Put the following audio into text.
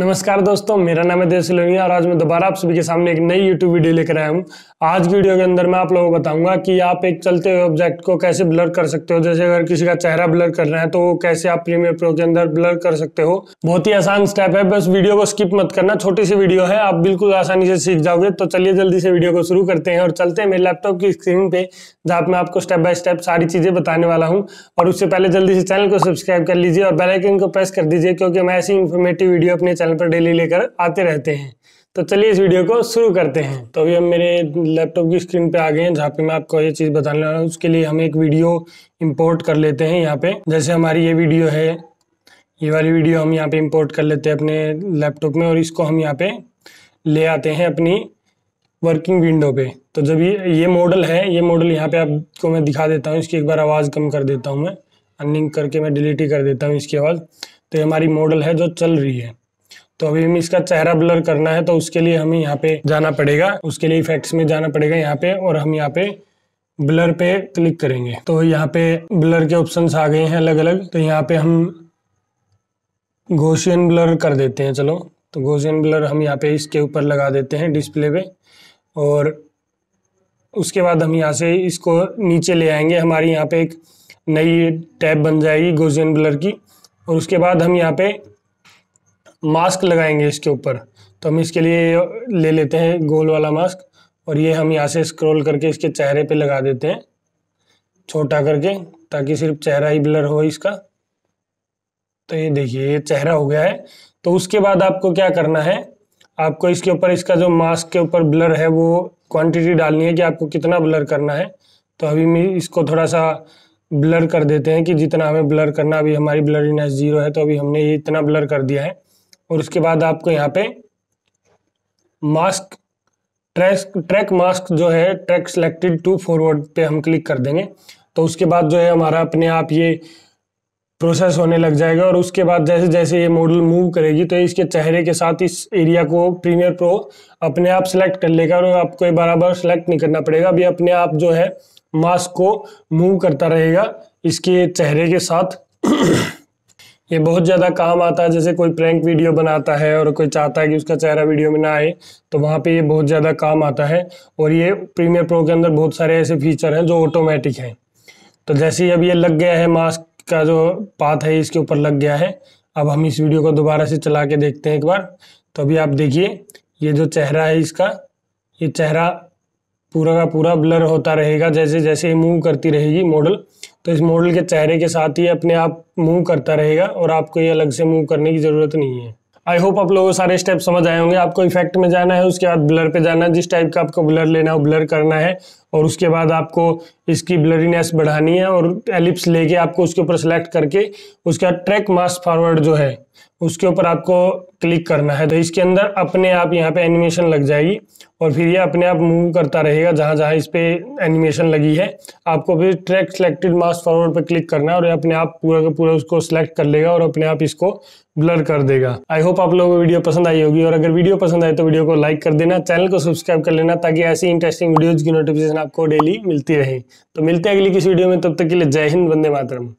नमस्कार दोस्तों मेरा नाम है देव सिलोनिया और आज मैं दोबारा आप सभी के सामने एक नई यूट्यूब वीडियो लेकर आया हूँ आज की वीडियो के अंदर मैं आप लोगों को बताऊंगा कि आप एक चलते हुए ऑब्जेक्ट को कैसे ब्लर कर सकते हो जैसे अगर किसी का चेहरा ब्लर कर रहे हैं तो कैसे आप प्रीमियर प्रो के अंदर ब्लर कर सकते हो बहुत ही आसान स्टेप है बस वीडियो को स्किप मत करना छोटी सी वीडियो है आप बिल्कुल आसानी से सीख जाओगे तो चलिए जल्दी से वीडियो को शुरू करते हैं और चलते हैं मेरे लैपटॉप की स्क्रीन पे जहाँ मैं आपको स्टेप बाय स्टेप सारी चीजें बताने वाला हूँ और उससे पहले जल्दी से चैनल को सब्सक्राइब कर लीजिए और बेलाइकन को प्रेस कर दीजिए क्योंकि मैं ऐसी इन्फॉर्मेटिव वीडियो अपने चैनल पर डेली लेकर आते रहते हैं तो चलिए इस वीडियो को शुरू करते हैं तो अभी हम मेरे लैपटॉप की स्क्रीन पे आ गए हैं जहाँ पे मैं आपको ये चीज़ बताने वाला हूँ उसके लिए हम एक वीडियो इंपोर्ट कर लेते हैं यहाँ पे जैसे हमारी ये वीडियो है ये वाली वीडियो हम यहाँ पे इंपोर्ट कर लेते हैं अपने लैपटॉप में और इसको हम यहाँ पे ले आते हैं अपनी वर्किंग विंडो पे तो जब ये ये मॉडल है ये मॉडल यहाँ पे आपको मैं दिखा देता हूँ इसकी एक बार आवाज़ कम कर देता हूँ मैं अनलिंक करके मैं डिलीट ही कर देता हूँ इसकी आवाज़ तो ये हमारी मॉडल है जो चल रही है तो अभी हमें इसका चेहरा ब्लर करना है तो उसके लिए हमें यहाँ पे जाना पड़ेगा उसके लिए इफेक्ट्स में जाना पड़ेगा यहाँ पे और हम यहाँ पे ब्लर पे क्लिक करेंगे तो यहाँ पे ब्लर के ऑप्शंस आ गए हैं अलग अलग तो यहाँ पे हम गोशियन ब्लर कर देते हैं चलो तो गोशियन ब्लर हम यहाँ पे इसके ऊपर लगा देते हैं डिस्प्ले पे और उसके बाद हम यहाँ से इसको नीचे ले आएंगे हमारी यहाँ पे एक नई टैब बन जाएगी गोशियन ब्लर की और उसके बाद हम यहाँ पे मास्क लगाएंगे इसके ऊपर तो हम इसके लिए ले लेते हैं गोल वाला मास्क और ये हम यहाँ से स्क्रॉल करके इसके चेहरे पे लगा देते हैं छोटा करके ताकि सिर्फ चेहरा ही ब्लर हो इसका तो ये देखिए ये चेहरा हो गया है तो उसके बाद आपको क्या करना है आपको इसके ऊपर इसका जो मास्क के ऊपर ब्लर है वो क्वांटिटी डालनी है कि आपको कितना ब्लर करना है तो अभी मैं इसको थोड़ा सा ब्लर कर देते हैं कि जितना हमें ब्लर करना अभी हमारी ब्लरीनेस जीरो है तो अभी हमने ये इतना ब्लर कर दिया है और उसके बाद आपको यहाँ पे मास्क ट्रैक ट्रैक मास्क जो है ट्रैक सेलेक्टेड टू फॉरवर्ड पे हम क्लिक कर देंगे तो उसके बाद जो है हमारा अपने आप ये प्रोसेस होने लग जाएगा और उसके बाद जैसे जैसे ये मॉडल मूव करेगी तो इसके चेहरे के साथ इस एरिया को प्रीमियर प्रो अपने आप सेलेक्ट कर लेगा और आपको ये बराबर सेलेक्ट नहीं करना पड़ेगा अभी अपने आप जो है मास्क को मूव करता रहेगा इसके चेहरे के साथ ये बहुत ज़्यादा काम आता है जैसे कोई प्रैंक वीडियो बनाता है और कोई चाहता है कि उसका चेहरा वीडियो में ना आए तो वहाँ पे ये बहुत ज़्यादा काम आता है और ये प्रीमियर प्रो के अंदर बहुत सारे ऐसे फीचर हैं जो ऑटोमेटिक हैं तो जैसे ही अब ये लग गया है मास्क का जो पात है इसके ऊपर लग गया है अब हम इस वीडियो को दोबारा से चला के देखते हैं एक बार तो अभी आप देखिए ये जो चेहरा है इसका ये चेहरा पूरा का पूरा ब्लर होता रहेगा जैसे जैसे मूव करती रहेगी मॉडल तो इस मॉडल के चेहरे के साथ ही अपने आप मूव करता रहेगा और आपको ये अलग से मूव करने की ज़रूरत नहीं है आई होप आप लोगों सारे स्टेप समझ आए होंगे आपको इफेक्ट में जाना है उसके बाद ब्लर पे जाना है जिस टाइप का आपको ब्लर लेना है ब्लर करना है और उसके बाद आपको इसकी ब्लरीनेस बढ़ानी है और एलिप्स लेके आपको उसके ऊपर सेलेक्ट करके उसका ट्रैक मास फॉरवर्ड जो है उसके ऊपर आपको क्लिक करना है तो इसके अंदर अपने आप यहाँ पे एनिमेशन लग जाएगी और फिर ये अपने आप मूव करता रहेगा जहाँ जहाँ इस पर एनिमेशन लगी है आपको फिर ट्रैक सेलेक्टेड मास फॉरवर्ड पर क्लिक करना है और अपने आप पूरा का पूरा उसको सिलेक्ट कर लेगा और अपने आप इसको ब्लर कर देगा आई होप आप लोगों को वीडियो पसंद आई होगी और अगर वीडियो पसंद आए तो वीडियो को लाइक कर देना चैनल को सब्सक्राइब कर लेना ताकि ऐसी इंटरेस्टिंग वीडियोज की नोटिफिकेशन आपको डेली मिलती रहे तो मिलते हैं अगली किसी वीडियो में तब तक के लिए जय हिंद वंदे मातरम